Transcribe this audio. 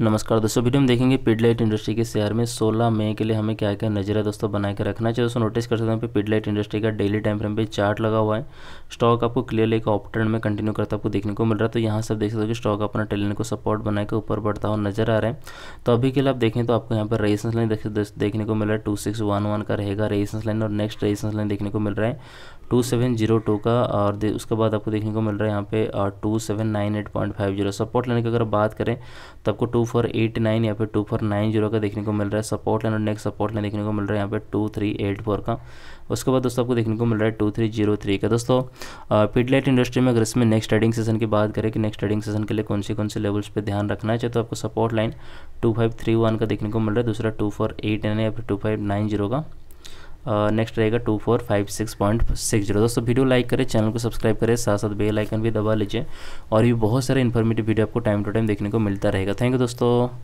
नमस्कार दोस्तों वीडियो में देखेंगे पिडलाइट इंडस्ट्री के शेयर में 16 मई के लिए हमें क्या क्या नजर है दोस्तों बना के रखना चाहिए दोस्तों नोटिस कर सकते हैं पिडलाइट इंडस्ट्री का डेली टाइम फ्रेम पे चार्ट लगा हुआ है स्टॉक आपको क्लियरली एक ऑप ट्रेंड में कंटिन्यू करता आपको देखने को मिल रहा है तो यहाँ सब देख सकते हो कि स्टॉक अपना टेलन को सपोर्ट बना के ऊपर बढ़ता हुआ नजर आ रहा है तो अभी के लिए आप देखें तो आपको यहाँ पर रेजिस्टेंस लाइन देखने को मिल रहा है टू का रहेगा रेजिस्टेंस लाइन और नेक्स्ट रेजिस्टेंस लाइन देखने को मिल रहा है टू सेवन जीरो टू का और उसके बाद आपको देखने को मिल रहा है यहाँ पे two seven nine eight point five zero support line की अगर बात करें तो आपको टू फोर एट नाइन या फिर टू फोर नाइन जीरो का देखने को मिल रहा है सपोर्ट लाइन और नेक्स्ट सपोर्ट लाइन देखने को मिल रहा है यहाँ पे टू थ्री एट फोर का उसके बाद दोस्तों आपको देखने को मिल रहा है टू थ्री जीरो थ्री का दोस्तों पिडलाइट इंडस्ट्री में अगर इसमें नेक्स्ट ट्रेडिंग सेशन की बात करें कि नेक्स्ट ट्रेडिंग सेशन के लिए कौन से कौन से लेवल्स पे ध्यान रखना है चाहे तो आपको support line two five three one का देखने को मिल रहा है दूसरा टू फोर एट नाइन या फिर टू फाइव नाइन जीरो का नेक्स्ट रहेगा two four five six point six zero दोस्तों वीडियो लाइक करें चैनल को सब्सक्राइब करें साथ साथ बेल आइकन भी दबा लीजिए और भी बहुत सारे इन्फॉर्मेटिव वीडियो आपको टाइम टू टाइम देखने को मिलता रहेगा थैंक यू दोस्तों